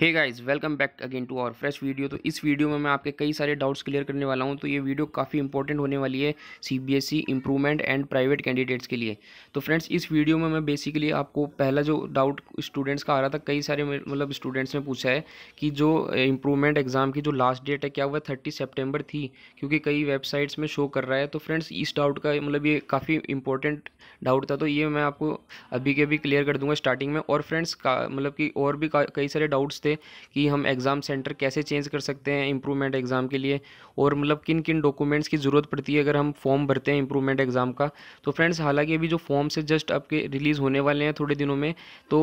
hey guys welcome back again to और fresh video तो इस वीडियो में मैं आपके कई सारे डाउट्स क्लियर करने वाला हूं तो ये वीडियो काफ़ी इंपॉर्टेंट होने वाली है CBSE improvement and private candidates के लिए तो फ्रेंड्स इस वीडियो में मैं बेसिकली आपको पहला जो डाउट स्टूडेंट्स का आ रहा था कई सारे मतलब स्टूडेंट्स ने पूछा है कि जो इंप्रूवमेंट एग्ज़ाम की जो लास्ट डेट है क्या हुआ थर्टी सेप्टेम्बर थी क्योंकि कई वेबसाइट्स में शो कर रहा है तो फ्रेंड्स इस डाउट का मतलब ये काफ़ी इंपॉर्टेंट डाउट था तो ये मैं आपको अभी के अभी क्लियर कर दूंगा स्टार्टिंग में और फ्रेंड्स मतलब कि और भी कई सारे डाउट्स पूछते कि हम एग्ज़ाम सेंटर कैसे चेंज कर सकते हैं इंप्रूवमेंट एग्ज़ाम के लिए और मतलब किन किन डॉक्यूमेंट्स की ज़रूरत पड़ती है अगर हम फॉर्म भरते हैं इंप्रूवमेंट एग्ज़ाम का तो फ्रेंड्स हालांकि अभी जो फॉर्म से जस्ट आपके रिलीज़ होने वाले हैं थोड़े दिनों में तो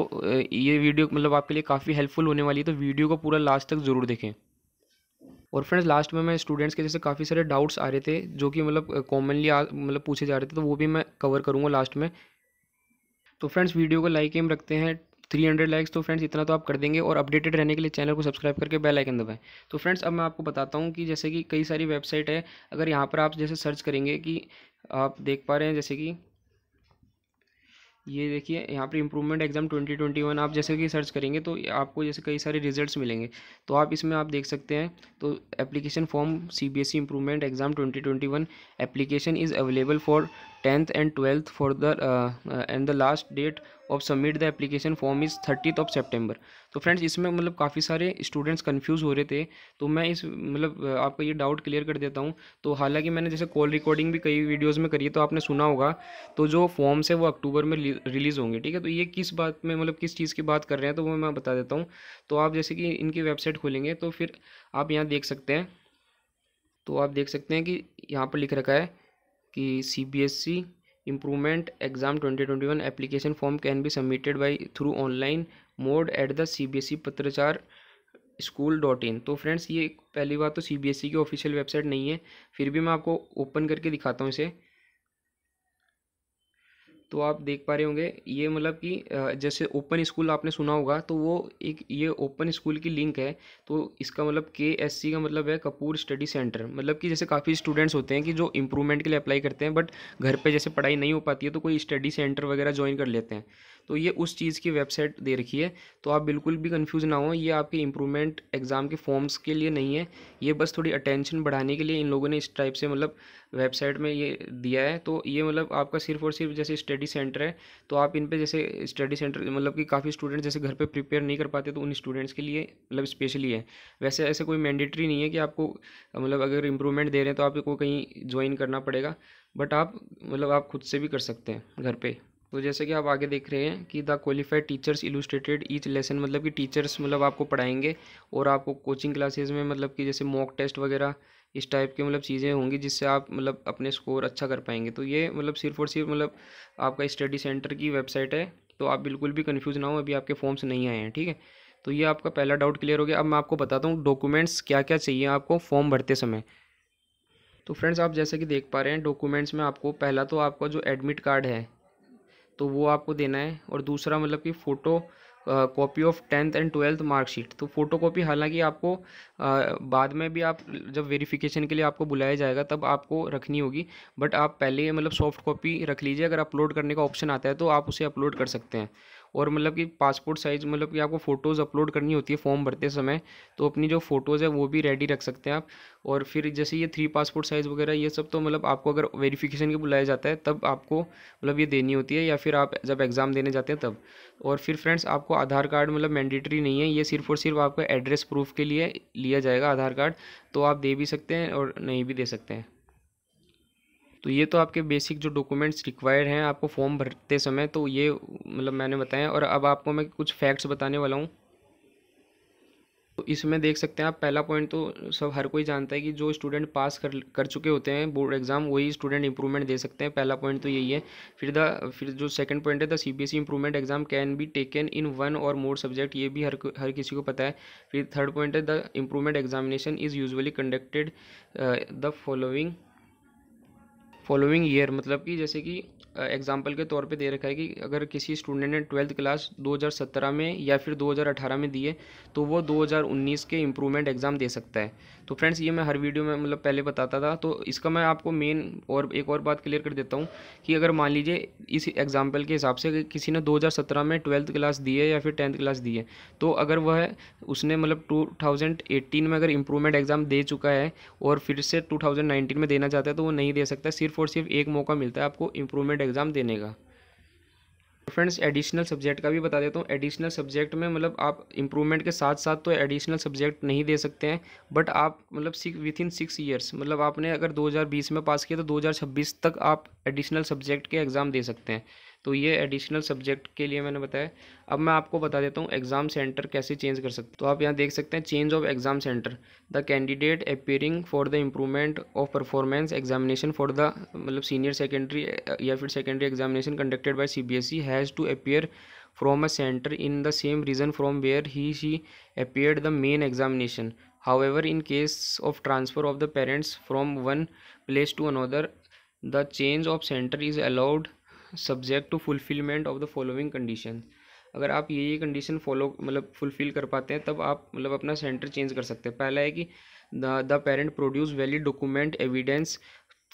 ये वीडियो मतलब आपके लिए काफ़ी हेल्पफुल होने वाली है तो वीडियो को पूरा लास्ट तक ज़रूर देखें और फ्रेंड्स लास्ट में मैं स्टूडेंट्स के जैसे काफ़ी सारे डाउट्स आ रहे थे जो कि मतलब कॉमनली मतलब पूछे जा रहे थे तो वो भी मैं कवर करूँगा लास्ट में तो फ्रेंड्स वीडियो को लाइक एम रखते हैं थ्री हंड्रेड लाइक्स तो फ्रेंड्स इतना तो आप कर देंगे और अपडेटेड रहने के लिए चैनल को सब्सक्राइब करके बेल आइकन दबाएं तो फ्रेंड्स अब मैं आपको बताता हूँ कि जैसे कि कई सारी वेबसाइट है अगर यहाँ पर आप जैसे सर्च करेंगे कि आप देख पा रहे हैं जैसे कि ये देखिए यहाँ पर इम्प्रूवमेंट एग्जाम 2021 आप जैसे कि सर्च करेंगे तो आपको जैसे कई सारे रिजल्ट्स मिलेंगे तो आप इसमें आप देख सकते हैं तो application form C B S E improvement exam 2021 application is available for tenth and twelfth for the end the last date of submit the application form is thirtieth of September तो फ्रेंड्स इसमें मतलब काफ़ी सारे students confuse हो रहे थे तो मैं इस मतलब uh, आपका ये डाउट क्लियर कर देता हूँ तो हालांकि मैंने जैसे कॉल रिकॉर्डिंग भी कई वीडियोज़ में करी है तो आपने सुना होगा तो जो फॉर्म्स है वो अक्टूबर में रिलीज़ होंगे ठीक है तो ये किस बात में मतलब किस चीज़ की बात कर रहे हैं तो वो मैं बता देता हूँ तो आप जैसे कि इनकी वेबसाइट खोलेंगे तो फिर आप यहाँ देख सकते हैं तो आप देख सकते हैं कि यहाँ पर लिख रखा है कि C B S E improvement exam twenty twenty one application form can be submitted by through online mode at the C B S E patrachar school dot in तो फ्रेंड्स ये पहली बात तो सी बी एस ई की ऑफिशियल वेबसाइट नहीं है फिर भी मैं आपको ओपन करके दिखाता हूँ इसे तो आप देख पा रहे होंगे ये मतलब कि जैसे ओपन स्कूल आपने सुना होगा तो वो एक ये ओपन स्कूल की लिंक है तो इसका मतलब के एस सी का मतलब है कपूर स्टडी सेंटर मतलब कि जैसे काफ़ी स्टूडेंट्स होते हैं कि जो इम्प्रूवमेंट के लिए अप्लाई करते हैं बट घर पे जैसे पढ़ाई नहीं हो पाती है तो कोई स्टडी सेंटर वगैरह ज्वाइन कर लेते हैं तो ये उस चीज़ की वेबसाइट दे रखी है तो आप बिल्कुल भी कंफ्यूज ना हो ये आपके इम्प्रूवमेंट एग्ज़ाम के फॉर्म्स के लिए नहीं है ये बस थोड़ी अटेंशन बढ़ाने के लिए इन लोगों ने इस टाइप से मतलब वेबसाइट में ये दिया है तो ये मतलब आपका सिर्फ और सिर्फ जैसे स्टडी सेंटर है तो आप इन पर जैसे स्टडी सेंटर मतलब कि काफ़ी स्टूडेंट जैसे घर पर प्रिपेयर नहीं कर पाते तो उन स्टूडेंट्स के लिए मतलब स्पेशली है वैसे ऐसे कोई मैंडेटरी नहीं है कि आपको मतलब अगर इम्प्रूवमेंट दे रहे हैं तो आपको कहीं ज्वाइन करना पड़ेगा बट आप मतलब आप खुद से भी कर सकते हैं घर पे तो जैसे कि आप आगे देख रहे हैं कि the qualified teachers illustrated each lesson मतलब कि टीचर्स मतलब आपको पढ़ाएंगे और आपको कोचिंग क्लासेज में मतलब कि जैसे मॉक टेस्ट वगैरह इस टाइप के मतलब चीज़ें होंगी जिससे आप मतलब अपने स्कोर अच्छा कर पाएंगे तो ये मतलब सिर्फ और सिर्फ मतलब आपका स्टडी सेंटर की वेबसाइट है तो आप बिल्कुल भी कन्फ्यूज़ ना हो अभी आपके फॉर्म्स नहीं आए हैं ठीक है तो ये आपका पहला डाउट क्लियर हो गया अब मैं आपको बताता हूँ डॉक्यूमेंट्स क्या क्या चाहिए आपको फॉर्म भरते समय तो फ्रेंड्स आप जैसे कि देख पा रहे हैं डॉक्यूमेंट्स में आपको पहला तो आपका जो एडमिट कार्ड है तो वो आपको देना है और दूसरा मतलब कि photocopy of tenth and twelfth marksheet तो फ़ोटो कॉपी हालांकि आपको uh, बाद में भी आप जब वेरिफिकेशन के लिए आपको बुलाया जाएगा तब आपको रखनी होगी बट आप पहले मतलब सॉफ्ट कॉपी रख लीजिए अगर अपलोड करने का ऑप्शन आता है तो आप उसे अपलोड कर सकते हैं और मतलब कि पासपोर्ट साइज़ मतलब कि आपको फ़ोटोज़ अपलोड करनी होती है फॉर्म भरते समय तो अपनी जो फ़ोटोज़ है वो भी रेडी रख सकते हैं आप और फिर जैसे ये थ्री पासपोर्ट साइज़ वगैरह ये सब तो मतलब आपको अगर वेरीफिकेशन के बुलाया जाता है तब आपको मतलब ये देनी होती है या फिर आप जब एग्ज़ाम देने जाते हैं तब और फिर फ्रेंड्स आपको आधार कार्ड मतलब मैंडेटरी नहीं है ये सिर्फ और सिर्फ आपका एड्रेस प्रूफ के लिए लिया जाएगा आधार कार्ड तो आप दे भी सकते हैं और नहीं भी दे सकते हैं तो ये तो आपके बेसिक जो डॉक्यूमेंट्स रिक्वायर्ड हैं आपको फॉर्म भरते समय तो ये मतलब मैंने बताया और अब आपको मैं कुछ फैक्ट्स बताने वाला हूँ तो इसमें देख सकते हैं आप पहला पॉइंट तो सब हर कोई जानता है कि जो स्टूडेंट पास कर कर चुके होते हैं बोर्ड एग्जाम वही स्टूडेंट इंप्रूवमेंट दे सकते हैं पहला पॉइंट तो यही है फिर द फिर जो सेकंड पॉइंट है the C B S E improvement exam can be taken in one और मोर सब्जेक्ट ये भी हर हर किसी को पता है फिर थर्ड पॉइंट है the improvement examination is usually conducted the following following year मतलब कि जैसे कि एग्जाम्पल के तौर पे दे रखा है कि अगर किसी स्टूडेंट ने ट्वेल्थ क्लास 2017 में या फिर 2018 में दिए तो वो 2019 के इम्प्रूवमेंट एग्ज़ाम दे सकता है तो फ्रेंड्स ये मैं हर वीडियो में मतलब पहले बताता था तो इसका मैं आपको मेन और एक और बात क्लियर कर देता हूँ कि अगर मान लीजिए इस एग्ज़ाम्पल के हिसाब से किसी ने दो में ट्वेल्थ क्लास दी है या फिर टेंथ क्लास दी है तो अगर वह उसने मतलब टू में अगर इम्प्रूवमेंट एग्ज़ाम दे चुका है और फिर से टू में देना चाहता है तो वो नहीं दे सकता सिर्फ और सिर्फ एक मौका मिलता है आपको इम्प्रूवमेंट कॉम्पिटेटिव एग्ज़ाम देने का फ्रेंड्स एडिशनल सब्जेक्ट का भी बता देता हूँ एडिशनल सब्जेक्ट में मतलब आप इम्प्रूवमेंट के साथ साथ तो एडिशनल सब्जेक्ट नहीं दे सकते हैं बट आप मतलब six within six years मतलब आपने अगर 2020 में पास किया तो 2026 तक आप एडिशनल सब्जेक्ट के एग्ज़ाम दे सकते हैं तो ये एडिशनल सब्जेक्ट के लिए मैंने बताया अब मैं आपको बता देता हूँ एग्ज़ाम सेंटर कैसे चेंज कर सकते तो आप यहाँ देख सकते हैं change of exam centre the candidate appearing for the improvement of performance examination for the मतलब सीनियर सेकेंडरी या फिर secondary examination conducted by C B S E has to appear from a centre in the same region from where he she appear the main examination however in case of transfer of the parents from one place to another the change of center is allowed subject to fulfilment of the following condition अगर आप ये ये condition follow मतलब fulfil कर पाते हैं तब आप मतलब अपना सेंटर चेंज कर सकते हैं पहला है कि the parent produce valid document evidence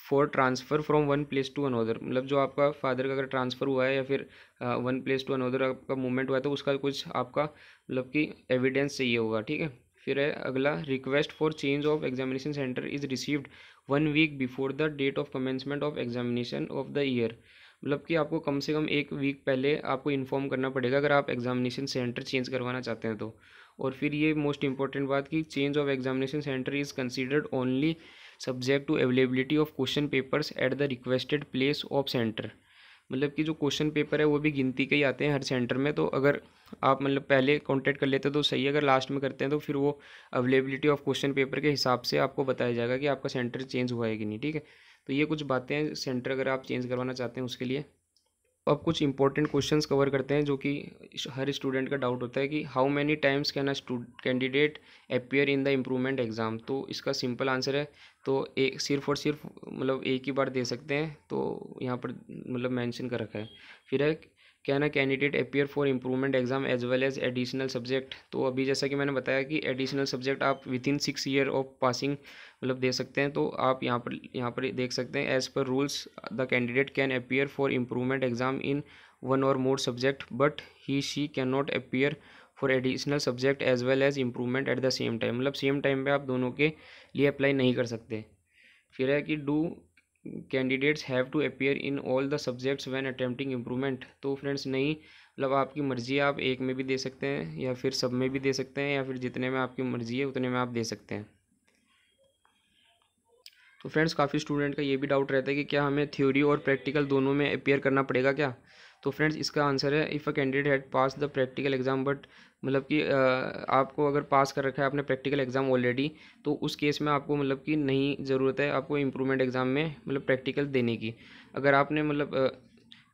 for transfer from one place to another मतलब जो आपका फादर का अगर ट्रांसफ़र हुआ है या फिर वन प्लेस टू अनोदर आपका मूवमेंट हुआ है तो उसका कुछ आपका मतलब कि एविडेंस चाहिए होगा ठीक है फिर है अगला request for change of examination centre is received one week before the date of commencement of examination of the year मतलब कि आपको कम से कम एक वीक पहले आपको इन्फॉर्म करना पड़ेगा अगर आप एग्जामिनेशन सेंटर चेंज करवाना चाहते हैं तो और फिर ये मोस्ट इंपॉर्टेंट बात कि change of examination centre is considered only subject to availability of question papers at the requested place of centre मतलब कि जो क्वेश्चन पेपर है वो भी गिनती के ही आते हैं हर सेंटर में तो अगर आप मतलब पहले कॉन्टैक्ट कर लेते हैं तो सही है अगर लास्ट में करते हैं तो फिर वो अवेलेबिलिटी ऑफ क्वेश्चन पेपर के हिसाब से आपको बताया जाएगा कि आपका सेंटर चेंज हुआ है कि नहीं ठीक है तो ये कुछ बातें हैं सेंटर अगर आप चेंज करवाना चाहते हैं उसके लिए अब कुछ इंपॉर्टेंट क्वेश्चंस कवर करते हैं जो कि हर स्टूडेंट का डाउट होता है कि how many times can a candidate appear in the improvement exam तो इसका सिंपल आंसर है तो एक सिर्फ और सिर्फ मतलब एक ही बार दे सकते हैं तो यहाँ पर मतलब मेंशन कर रखा है फिर है can a candidate appear for improvement exam as well as additional subject तो अभी जैसा कि मैंने बताया कि एडिशनल सब्जेक्ट आप within six year of passing मतलब दे सकते हैं तो आप यहाँ पर यहाँ पर देख सकते हैं as per rules the candidate can appear for improvement exam in one और more subject but he she can not appear for additional subject as well as improvement at the same time मतलब same time पर आप दोनों के लिए apply नहीं कर सकते फिर है कि do candidates have to appear in all the subjects when attempting improvement तो फ्रेंड्स नहीं मतलब आपकी मर्ज़ी आप एक में भी दे सकते हैं या फिर सब में भी दे सकते हैं या फिर जितने में आपकी मर्ज़ी है उतने में आप दे सकते हैं तो फ्रेंड्स काफ़ी स्टूडेंट का ये भी डाउट रहता है कि क्या हमें थ्योरी और प्रैक्टिकल दोनों में अपेयर करना पड़ेगा क्या तो फ्रेंड्स इसका आंसर है if a candidate had pass the practical exam but मतलब कि आपको अगर पास कर रखा है आपने प्रैक्टिकल एग्ज़ाम ऑलरेडी तो उस केस में आपको मतलब कि नहीं ज़रूरत है आपको इम्प्रूवमेंट एग्ज़ाम में मतलब प्रैक्टिकल देने की अगर आपने मतलब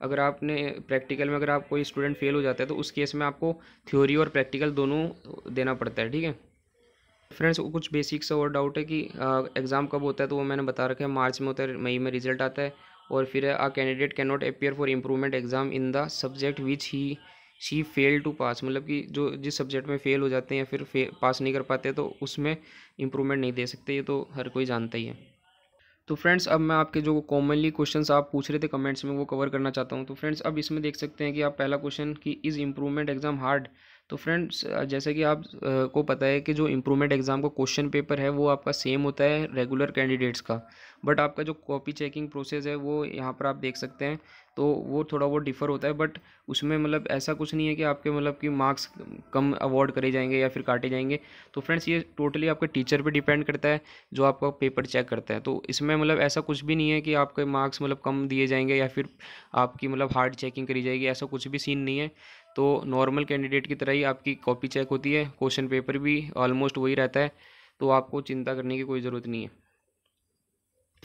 अगर आपने प्रैक्टिकल में अगर आप कोई स्टूडेंट फेल हो जाता है तो उस केस में आपको थ्योरी और प्रैक्टिकल दोनों देना पड़ता है ठीक है फ्रेंड्स कुछ बेसिक्स और डाउट है कि एग्ज़ाम कब होता है तो वो मैंने बता रखा है मार्च में होता है मई में रिजल्ट आता है और फिर a candidate can not appear for improvement exam in the subject which he she fail to pass मतलब कि जो जिस सब्जेक्ट में फेल हो जाते हैं या फिर पास नहीं कर पाते तो उसमें इम्प्रूवमेंट नहीं दे सकते ये तो हर कोई जानता ही है तो फ्रेंड्स अब मैं आपके जो कॉमनली क्वेश्चंस आप पूछ रहे थे कमेंट्स में वो कवर करना चाहता हूँ तो फ्रेंड्स अब इसमें देख सकते हैं कि आप पहला क्वेश्चन कि इज़ इम्प्रूवमेंट एग्जाम हार्ड तो फ्रेंड्स जैसे कि आप को पता है कि जो इम्प्रूवमेंट एग्ज़ाम का क्वेश्चन पेपर है वो आपका सेम होता है रेगुलर कैंडिडेट्स का बट आपका जो कॉपी चेकिंग प्रोसेस है वो यहाँ पर आप देख सकते हैं तो वो थोड़ा बहुत डिफ़र होता है बट उसमें मतलब ऐसा कुछ नहीं है कि आपके मतलब कि मार्क्स कम अवॉर्ड करे जाएंगे या फिर काटे जाएंगे तो फ्रेंड्स ये टोटली आपके टीचर पे डिपेंड करता है जो आपका पेपर चेक करता है तो इसमें मतलब ऐसा कुछ भी नहीं है कि आपके मार्क्स मतलब कम दिए जाएंगे या फिर आपकी मतलब हार्ड चेकिंग करी जाएगी ऐसा कुछ भी सीन नहीं है तो नॉर्मल कैंडिडेट की तरह ही आपकी कॉपी चेक होती है क्वेश्चन पेपर भी ऑलमोस्ट वही रहता है तो आपको चिंता करने की कोई ज़रूरत नहीं है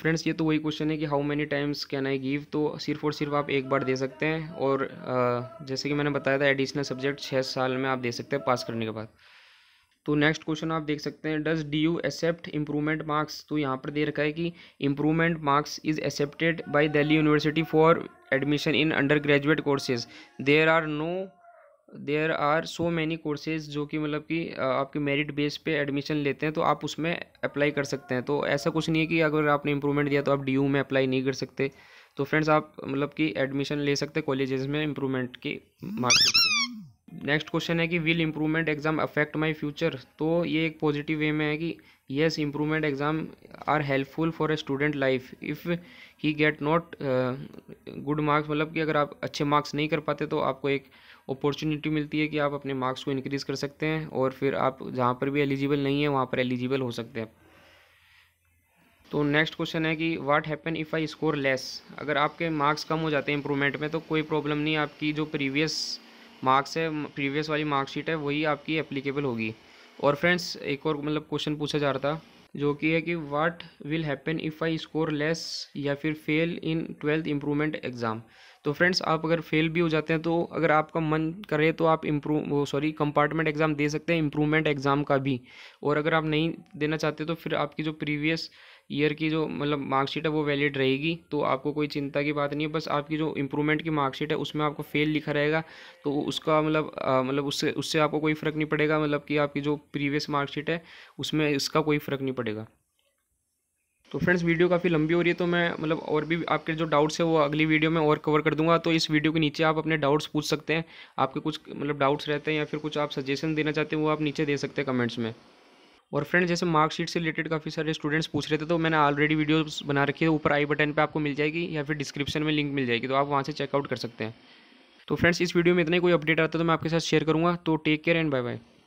फ्रेंड्स ये तो वही क्वेश्चन है कि how many times can I give तो सिर्फ और सिर्फ आप एक बार दे सकते हैं और जैसे कि मैंने बताया था एडिशनल सब्जेक्ट छः साल में आप दे सकते हैं पास करने के बाद तो नेक्स्ट क्वेश्चन आप देख सकते हैं does D U accept improvement marks तो यहाँ पर दे रखा है कि improvement marks is accepted by Delhi university for admission in under graduate courses there are no there are so many courses जो कि मतलब कि आपके मेरिट बेस पे एडमिशन लेते हैं तो आप उसमें अप्लाई कर सकते हैं तो ऐसा कुछ नहीं है कि अगर आपने इंप्रूवमेंट दिया तो आप डी में अप्लाई नहीं कर सकते तो फ्रेंड्स आप मतलब कि एडमिशन ले सकते कॉलेजेस में इम्प्रूवमेंट के मार्क्स नेक्स्ट क्वेश्चन है कि will improvement exam affect my future तो ये एक पॉजिटिव वे में है कि yes improvement exam are helpful for a student life if he get not good marks मतलब कि अगर आप अच्छे मार्क्स नहीं कर पाते तो आपको एक अपॉर्चुनिटी मिलती है कि आप अपने मार्क्स को इंक्रीज़ कर सकते हैं और फिर आप जहाँ पर भी एलिजिबल नहीं है वहाँ पर एलिजिबल हो सकते हैं तो नेक्स्ट क्वेश्चन है कि what happen if I score less अगर आपके मार्क्स कम हो जाते हैं इंप्रूवमेंट में तो कोई प्रॉब्लम नहीं आपकी जो प्रीवियस मार्क्स है प्रीवियस वाली मार्कशीट है वही आपकी एप्लीकेबल होगी और फ्रेंड्स एक और मतलब क्वेश्चन पूछा जा रहा था जो कि है कि what will happen if I score less या फिर fail in twelfth improvement exam तो फ्रेंड्स आप अगर फेल भी हो जाते हैं तो अगर आपका मन करे तो आप इम्प्रूव सॉरी कंपार्टमेंट एग्ज़ाम दे सकते हैं इम्प्रूवमेंट एग्ज़ाम का भी और अगर आप नहीं देना चाहते तो फिर आपकी जो प्रीवियस ईयर की जो मतलब मार्कशीट है वो वैलिड रहेगी तो आपको कोई चिंता की बात नहीं है बस आपकी जो इम्प्रूवमेंट की मार्कशीट है उसमें आपको फेल लिखा रहेगा तो उसका मतलब मतलब उससे उससे आपको कोई फ़र्क नहीं पड़ेगा मतलब कि आपकी जो प्रीवियस मार्कशीट है उसमें इसका कोई फ़र्क नहीं पड़ेगा तो फ्रेंड्स वीडियो काफ़ी लंबी हो रही है तो मैं मतलब और भी आपके जो डाउट्स है वो अगली वीडियो में और कवर कर दूंगा तो इस वीडियो के नीचे आप अपने डाउट्स पूछ सकते हैं आपके कुछ मतलब डाउट्स रहते हैं या फिर कुछ आप सजेशन देना चाहते हैं वो आप नीचे दे सकते हैं कमेंट्स में और फ्रेंड्स जैसे मार्कशीट से रिलेटेड काफ़ी सारे स्टूडेंट्स पूछ रहे थे तो मैंने ऑलरेडी वीडियो बना रखी है ऊपर आई बटन पर आपको मिल जाएगी या फिर डिस्क्रिप्शन में लिंक मिल जाएगी तो आप वहाँ से चेकआउट कर सकते हैं तो फ्रेंड्स इस वीडियो में इतना ही कोई अपडेट आता है तो मैं आपके साथ शेयर करूँगा तो take care and bye bye